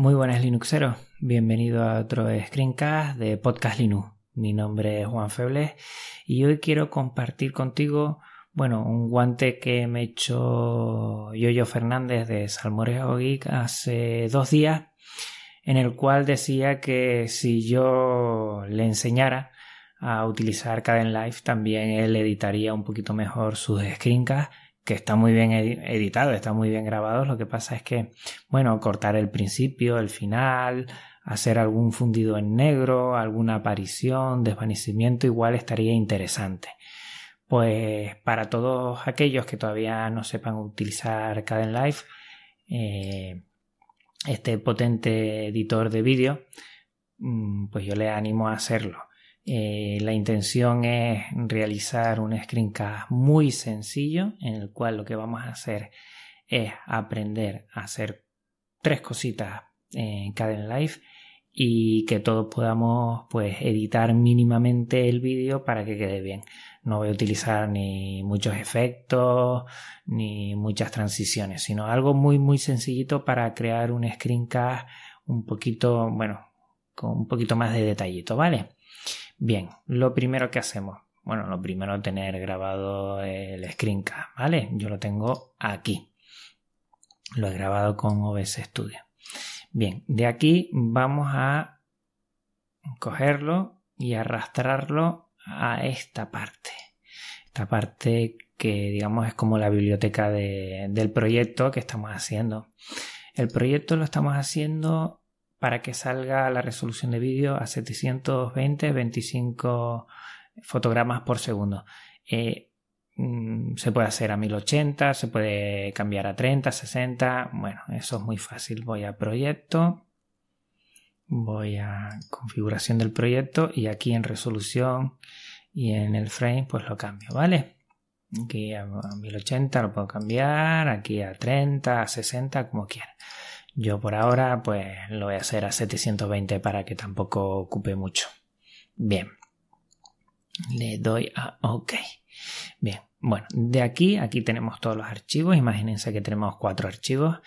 Muy buenas Linuxeros, bienvenido a otro screencast de Podcast Linux. Mi nombre es Juan Febles y hoy quiero compartir contigo, bueno, un guante que me echó Yoyo Fernández de Salmorejo Geek hace dos días, en el cual decía que si yo le enseñara a utilizar Caden Live, también él editaría un poquito mejor sus screencasts que está muy bien editado, está muy bien grabado. Lo que pasa es que, bueno, cortar el principio, el final, hacer algún fundido en negro, alguna aparición, desvanecimiento, igual estaría interesante. Pues para todos aquellos que todavía no sepan utilizar Caden life eh, este potente editor de vídeo, mm, pues yo le animo a hacerlo. Eh, la intención es realizar un screencast muy sencillo en el cual lo que vamos a hacer es aprender a hacer tres cositas eh, en Caden Live y que todos podamos pues editar mínimamente el vídeo para que quede bien. No voy a utilizar ni muchos efectos ni muchas transiciones, sino algo muy muy sencillito para crear un screencast un poquito, bueno, con un poquito más de detallito, ¿vale? Bien, lo primero que hacemos, bueno, lo primero tener grabado el screencast, ¿vale? Yo lo tengo aquí. Lo he grabado con OBS Studio. Bien, de aquí vamos a cogerlo y arrastrarlo a esta parte. Esta parte que digamos es como la biblioteca del proyecto que estamos haciendo. El proyecto lo estamos haciendo para que salga la resolución de vídeo a 720-25 fotogramas por segundo. Eh, mm, se puede hacer a 1080, se puede cambiar a 30, 60. Bueno, eso es muy fácil. Voy a proyecto, voy a configuración del proyecto y aquí en resolución y en el frame pues lo cambio, ¿vale? Aquí a 1080 lo puedo cambiar, aquí a 30, a 60, como quiera. Yo por ahora pues lo voy a hacer a 720 para que tampoco ocupe mucho. Bien. Le doy a OK. Bien. Bueno, de aquí, aquí tenemos todos los archivos. Imagínense que tenemos cuatro archivos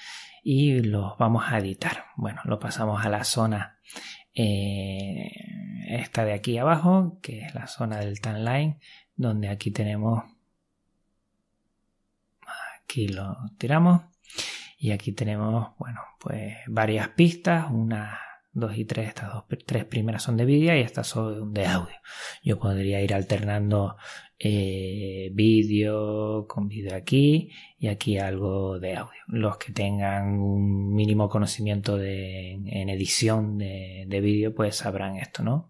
y los vamos a editar. Bueno, lo pasamos a la zona eh, esta de aquí abajo, que es la zona del timeline, donde aquí tenemos, aquí lo tiramos y aquí tenemos, bueno, pues varias pistas, una, dos y tres, estas dos, tres primeras son de vídeo y estas son de audio. Yo podría ir alternando eh, vídeo con vídeo aquí y aquí algo de audio. Los que tengan un mínimo conocimiento en edición de, vídeo pues sabrán esto, ¿no?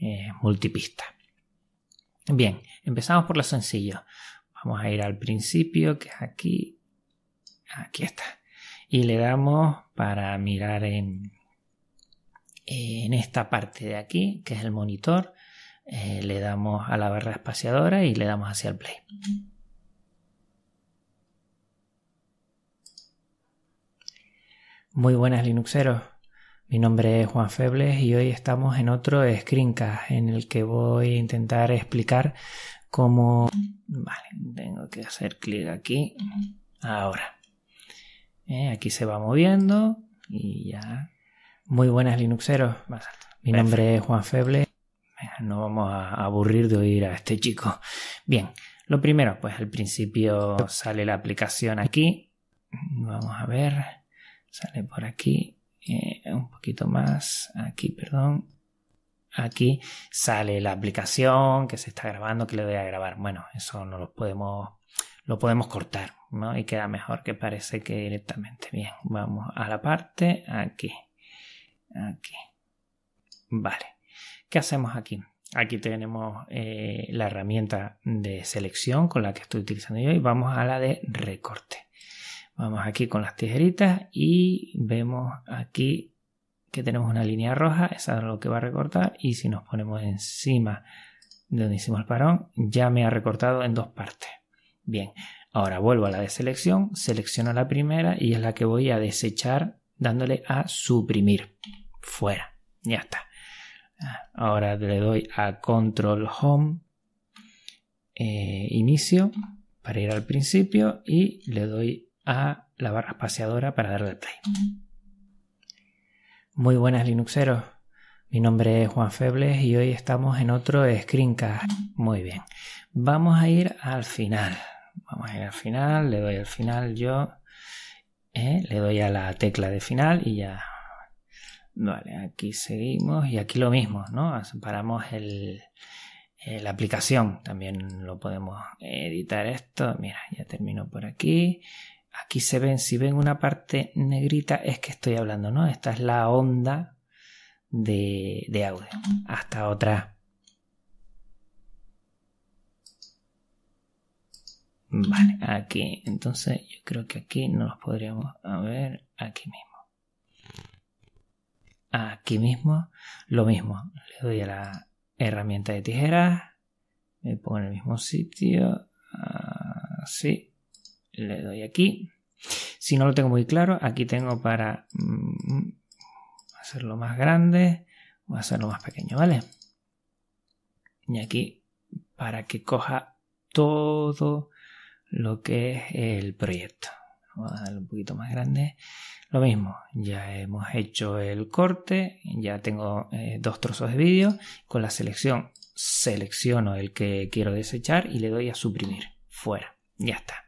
Eh, multipista. Bien, empezamos por lo sencillo. Vamos a ir al principio, que es aquí. Aquí está y le damos para mirar en, en esta parte de aquí, que es el monitor, eh, le damos a la barra espaciadora y le damos hacia el play. Muy buenas Linuxeros, mi nombre es Juan Febles y hoy estamos en otro screencast en el que voy a intentar explicar cómo... Vale, tengo que hacer clic aquí. Ahora. Eh, aquí se va moviendo y ya. Muy buenas Linuxeros. Mi nombre es Juan Feble. No vamos a aburrir de oír a este chico. Bien, lo primero, pues al principio sale la aplicación aquí. Vamos a ver. Sale por aquí. Eh, un poquito más. Aquí, perdón. Aquí sale la aplicación que se está grabando, que le voy a grabar. Bueno, eso no lo podemos lo podemos cortar, ¿no? Y queda mejor que parece que directamente. Bien, vamos a la parte aquí. Aquí. Vale. ¿Qué hacemos aquí? Aquí tenemos eh, la herramienta de selección con la que estoy utilizando yo y vamos a la de recorte. Vamos aquí con las tijeritas y vemos aquí que tenemos una línea roja, esa es lo que va a recortar y si nos ponemos encima de donde hicimos el parón, ya me ha recortado en dos partes. Bien, ahora vuelvo a la de selección, selecciono la primera y es la que voy a desechar dándole a suprimir. Fuera, ya está. Ah, ahora le doy a control home, eh, inicio, para ir al principio y le doy a la barra espaciadora para darle play. Muy buenas Linuxeros, mi nombre es Juan Febles y hoy estamos en otro screencast. Muy bien, vamos a ir al final, Vamos a ir al final, le doy al final yo, ¿eh? le doy a la tecla de final y ya. Vale, aquí seguimos y aquí lo mismo, ¿no? Separamos el, eh, la aplicación también lo podemos editar esto mira ya termino por aquí aquí se ven si ven una parte negrita es que estoy hablando no esta es la onda de, de audio hasta otra Vale, aquí. Entonces yo creo que aquí nos podríamos a ver aquí mismo. Aquí mismo, lo mismo. Le doy a la herramienta de tijeras. Me pongo en el mismo sitio. Así. Ah, le doy aquí. Si no lo tengo muy claro, aquí tengo para mm, hacerlo más grande o hacerlo más pequeño, ¿vale? Y aquí para que coja todo lo que es el proyecto. Vamos a un poquito más grande. Lo mismo, ya hemos hecho el corte, ya tengo eh, dos trozos de vídeo. Con la selección selecciono el que quiero desechar y le doy a suprimir. Fuera. Ya está.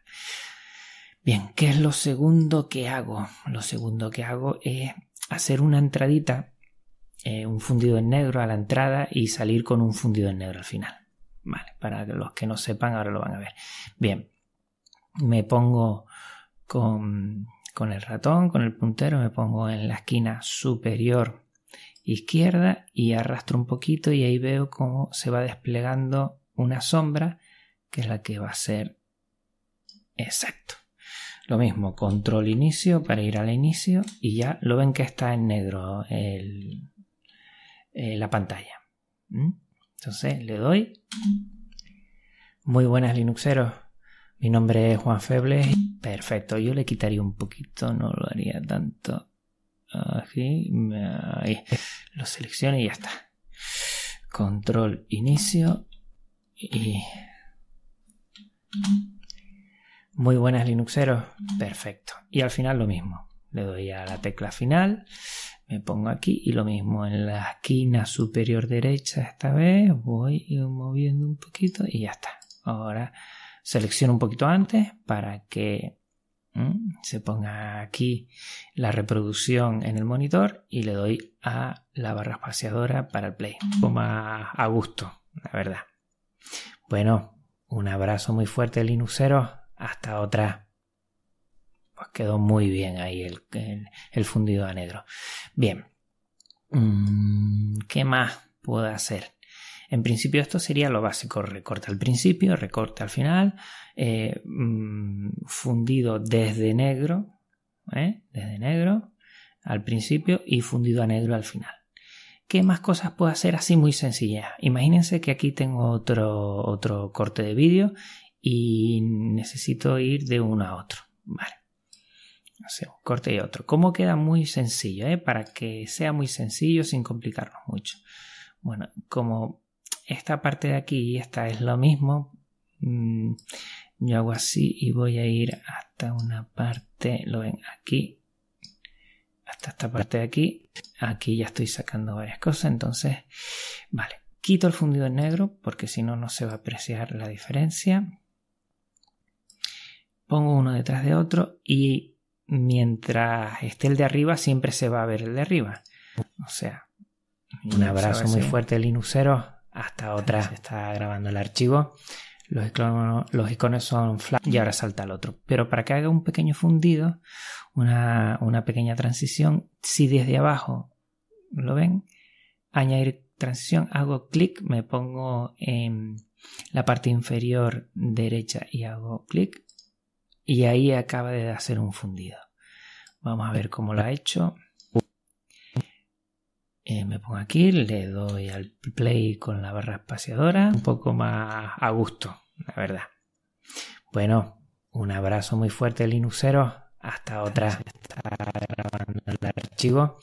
Bien, ¿qué es lo segundo que hago? Lo segundo que hago es hacer una entradita, eh, un fundido en negro a la entrada y salir con un fundido en negro al final. Vale, para los que no sepan, ahora lo van a ver. Bien, me pongo con, el ratón, con el puntero, me pongo en la esquina superior izquierda y arrastro un poquito y ahí veo cómo se va desplegando una sombra que es la que va a ser exacto. Lo mismo, control inicio para ir al inicio y ya lo ven que está en negro el, eh, la pantalla. ¿Mm? Entonces le doy. Muy buenas Linuxeros. Mi nombre es Juan Febles. Perfecto, yo le quitaría un poquito, no lo haría tanto. Aquí, ahí. Lo selecciono y ya está. Control, inicio y... Muy buenas Linuxeros. Perfecto. Y al final lo mismo. Le doy a la tecla final, me pongo aquí y lo mismo en la esquina superior derecha esta vez. Voy moviendo un poquito y ya está. Ahora selecciono un poquito antes para que se ponga aquí la reproducción en el monitor y le doy a la barra espaciadora para el play. más a gusto, la verdad. Bueno, un abrazo muy fuerte, Linuxero, Hasta otra. Pues quedó muy bien ahí el, el fundido a negro. Bien. Mm, ¿Qué más puedo hacer? En principio esto sería lo básico, recorte al principio, recorte al final, eh, mm, fundido desde negro, ¿eh? desde negro al principio y fundido a negro al final. ¿Qué más cosas puedo hacer así muy sencilla? Imagínense que aquí tengo otro, otro corte de vídeo y necesito ir de uno a otro. Vale. un corte y otro. ¿Cómo queda muy sencillo? Eh? Para que sea muy sencillo sin complicarnos mucho. Bueno, como esta parte de aquí y esta es lo mismo. Mm, yo hago así y voy a ir hasta una parte, lo ven aquí, hasta esta parte de aquí. Aquí ya estoy sacando varias cosas, entonces, vale. Quito el fundido en negro porque si no, no se va a apreciar la diferencia. Pongo uno detrás de otro y mientras esté el de arriba, siempre se va a ver el de arriba. O sea, un abrazo muy fuerte, Linuxero hasta otra. Se está grabando el archivo. Los iconos, son flat y ahora salta al otro. Pero para que haga un pequeño fundido, una pequeña transición, si desde abajo, ¿lo ven? Añadir transición, hago clic, me pongo en la parte inferior derecha y hago clic y ahí acaba de hacer un fundido. Vamos a ver cómo lo ha hecho. Eh, me pongo aquí, le doy al play con la barra espaciadora, un poco más a gusto, la verdad. Bueno, un abrazo muy fuerte linuxero hasta otra. está grabando el archivo.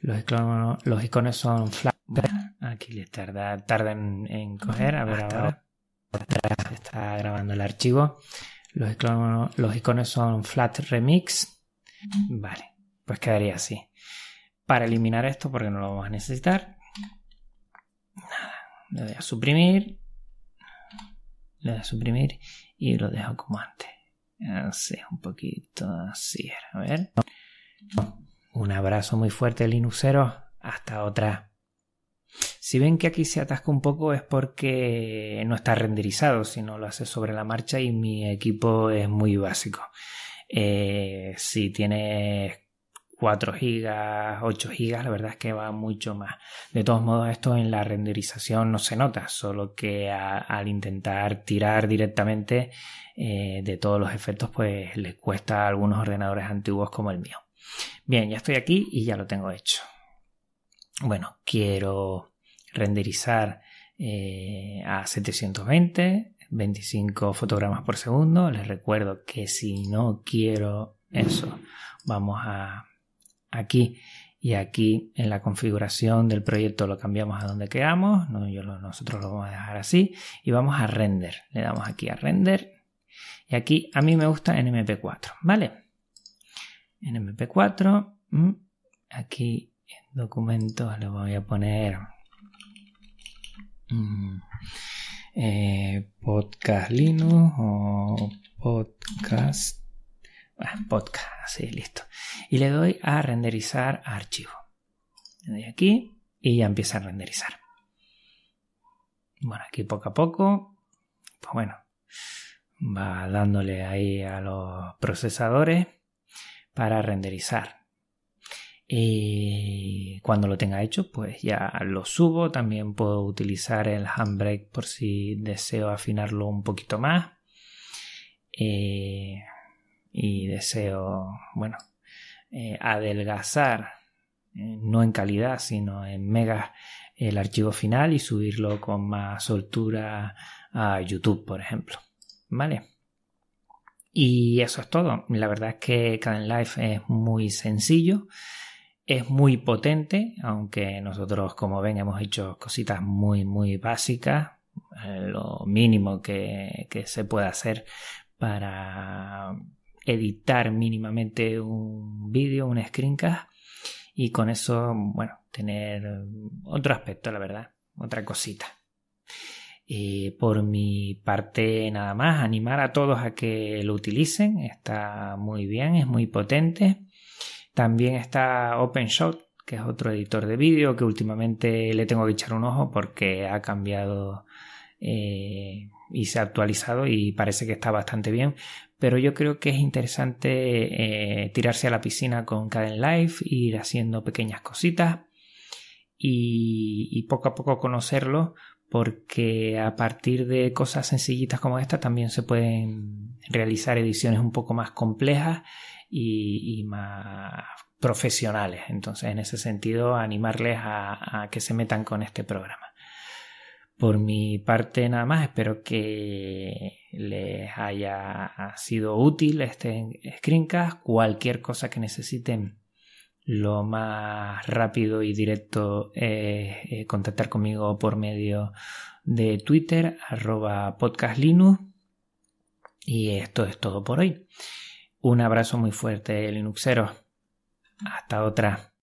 Los iconos, los iconos son flat Aquí les tarda, tarda en coger. A ver ahora. está grabando el archivo. Los los iconos son flat remix. Vale, pues quedaría así para eliminar esto porque no lo vamos a necesitar. Nada, le voy a suprimir, le voy a suprimir y lo dejo como antes. Así, un poquito así. A ver. Un abrazo muy fuerte, Linuxero. Hasta otra. Si ven que aquí se atasca un poco es porque no está renderizado, sino lo hace sobre la marcha y mi equipo es muy básico. Eh, si tienes 4 gigas, 8 gigas, la verdad es que va mucho más. De todos modos, esto en la renderización no se nota, solo que al intentar tirar directamente eh, de todos los efectos, pues les cuesta a algunos ordenadores antiguos como el mío. Bien, ya estoy aquí y ya lo tengo hecho. Bueno, quiero renderizar eh, a 720, 25 fotogramas por segundo. Les recuerdo que si no quiero eso, vamos a aquí y aquí en la configuración del proyecto lo cambiamos a donde queramos, nosotros lo vamos a dejar así y vamos a render, le damos aquí a render y aquí a mí me gusta en MP4, ¿vale? En MP4, mm, aquí en documentos le voy a poner mm, eh, podcast Linux o podcast Ah, podcast, así, listo. Y le doy a renderizar archivo. Le aquí y ya empieza a renderizar. Bueno, aquí poco a poco, pues bueno, va dándole ahí a los procesadores para renderizar. Y cuando lo tenga hecho, pues ya lo subo. También puedo utilizar el handbrake por si deseo afinarlo un poquito más. Eh, y deseo, bueno, eh, adelgazar, eh, no en calidad, sino en megas el archivo final y subirlo con más soltura a YouTube, por ejemplo. ¿Vale? Y eso es todo. La verdad es que Caden Life es muy sencillo, es muy potente, aunque nosotros, como ven, hemos hecho cositas muy, muy básicas, eh, lo mínimo que, que se puede hacer para editar mínimamente un vídeo, un screencast y con eso, bueno, tener otro aspecto, la verdad, otra cosita. por mi parte, nada más, animar a todos a que lo utilicen, está muy bien, es muy potente. También está OpenShot, que es otro editor de vídeo que últimamente le tengo que echar un ojo porque ha cambiado eh, y se ha actualizado y parece que está bastante bien pero yo creo que es interesante eh, eh, tirarse a la piscina con Caden Life, ir haciendo pequeñas cositas y, poco a poco conocerlo, porque a partir de cosas sencillitas como esta también se pueden realizar ediciones un poco más complejas y, más profesionales. Entonces, en ese sentido, animarles a que se metan con este programa. Por mi parte, nada más, espero que les haya sido útil este screencast, cualquier cosa que necesiten. Lo más rápido y directo es contactar conmigo por medio de Twitter, arroba podcastlinux. Y esto es todo por hoy. Un abrazo muy fuerte, Linuxeros. Hasta otra.